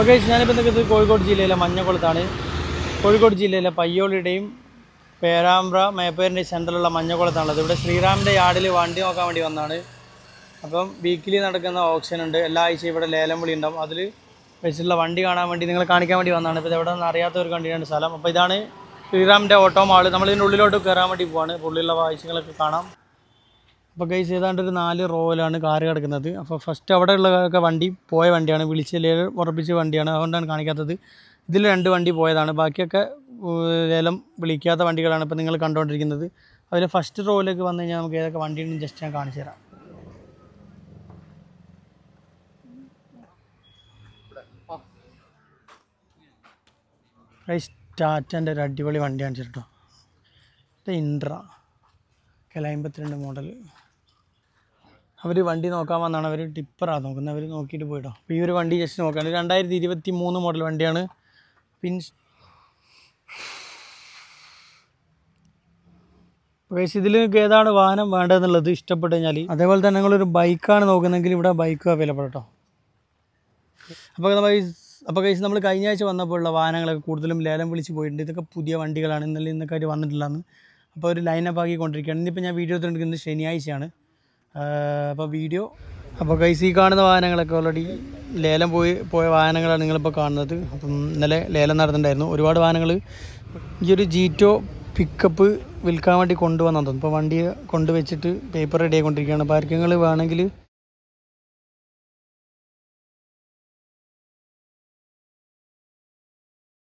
okay ഞാനിപ്പോൾ നിൽക്കുന്നത് കോഴിക്കോട് ജില്ലയിലെ മഞ്ഞക്കുളത്താണ് കോഴിക്കോട് ജില്ലയിലെ പയ്യോളിയുടെയും പേരാമ്പ്ര മേപ്പേരിൻ്റെയും സെൻറ്ററിലുള്ള മഞ്ഞക്കുളത്താണുള്ളത് ഇവിടെ ശ്രീറാമിൻ്റെ യാർഡിൽ വണ്ടി നോക്കാൻ വേണ്ടി വന്നതാണ് അപ്പം വീക്കിലി നടക്കുന്ന ഓപ്ഷൻ ഉണ്ട് എല്ലാ ആഴ്ചയും ഇവിടെ ലേലം വിളി ഉണ്ടാവും അതിൽ വെച്ചിട്ടുള്ള വണ്ടി കാണാൻ വേണ്ടി നിങ്ങൾ കാണിക്കാൻ വേണ്ടി വന്നതാണ് ഇപ്പോൾ ഇവിടെ നിന്ന് അറിയാത്തവർ കണ്ടിട്ടാണ് സ്ഥലം അപ്പോൾ ഇതാണ് ശ്രീറാമിൻ്റെ ഓട്ടോ മാൾ നമ്മളിതിൻ്റെ ഉള്ളിലോട്ട് കയറാൻ വേണ്ടി പോവാണ് ഉള്ളിലുള്ള ആവശ്യങ്ങളൊക്കെ കാണാം അപ്പോൾ ഗൈസ് ഏതാണ്ട് ഒരു നാല് റോയിലാണ് കാറ് കിടക്കുന്നത് അപ്പോൾ ഫസ്റ്റ് അവിടെ ഉള്ളതൊക്കെ വണ്ടി പോയ വണ്ടിയാണ് വിളിച്ച് ലേലം ഉറപ്പിച്ച വണ്ടിയാണ് അതുകൊണ്ടാണ് കാണിക്കാത്തത് ഇതിൽ രണ്ട് വണ്ടി പോയതാണ് ബാക്കിയൊക്കെ ലേലം വിളിക്കാത്ത വണ്ടികളാണ് ഇപ്പോൾ നിങ്ങൾ കണ്ടുകൊണ്ടിരിക്കുന്നത് അതിൽ ഫസ്റ്റ് റോയിലേക്ക് വന്നു കഴിഞ്ഞാൽ നമുക്ക് ഏതൊക്കെ വണ്ടിയുണ്ടെന്ന് ജസ്റ്റ് ഞാൻ കാണിച്ചു തരാം ഗൈസ് ടാറ്റൻ്റെ ഒരു അടിപൊളി വണ്ടി കാണിച്ചിട്ടോ ഇത് ഇൻട്ര കെല അമ്പത്തിരണ്ട് മോഡൽ അവർ വണ്ടി നോക്കാൻ വന്നാണ് അവർ ടിപ്പറാണ് നോക്കുന്നത് അവർ നോക്കിയിട്ട് പോയിട്ടോ അപ്പോൾ ഈ ഒരു വണ്ടി ജസ്റ്റ് നോക്കാണ് രണ്ടായിരത്തി ഇരുപത്തി മൂന്ന് മോഡൽ വണ്ടിയാണ് പിൻ പക്ഷേ ഇതിൽ ഏതാണ് വാഹനം വേണ്ടതെന്നുള്ളത് ഇഷ്ടപ്പെട്ടു കഴിഞ്ഞാൽ അതേപോലെ തന്നെ നിങ്ങളൊരു ബൈക്കാണ് നോക്കുന്നതെങ്കിൽ ഇവിടെ ബൈക്കും അവൈലബിൾ കേട്ടോ അപ്പോൾ നമ്മൾ അപ്പോൾ കഴിച്ച് നമ്മൾ കഴിഞ്ഞ ആഴ്ച വന്നപ്പോഴുള്ള വാഹനങ്ങളൊക്കെ കൂടുതലും ലേലം വിളിച്ച് പോയിട്ടുണ്ട് ഇതൊക്കെ പുതിയ വണ്ടികളാണ് ഇന്നലെ ഇന്നൊക്കെ അവർ വന്നിട്ടില്ലാന്ന് അപ്പോൾ ഒരു ലൈനപ്പ് ആക്കി ഇന്നിപ്പോൾ ഞാൻ വീഡിയോ എടുക്കുന്നത് ശനിയാഴ്ചയാണ് അപ്പോൾ വീഡിയോ അപ്പോൾ ഈ കാണുന്ന വാഹനങ്ങളൊക്കെ ഓൾറെഡി ലേലം പോയി പോയ വാഹനങ്ങളാണ് നിങ്ങളിപ്പോൾ കാണുന്നത് അപ്പം ഇന്നലെ ലേലം നടന്നിട്ടുണ്ടായിരുന്നു ഒരുപാട് വാഹനങ്ങൾ ഈ ഒരു ജീറ്റോ പിക്കപ്പ് വിൽക്കാൻ വേണ്ടി കൊണ്ടുവന്നു അപ്പോൾ ഇപ്പോൾ വണ്ടി കൊണ്ടുവച്ചിട്ട് പേപ്പർ റെഡി ആയിക്കൊണ്ടിരിക്കുകയാണ് പാർക്കിങ്ങൾ വേണമെങ്കിൽ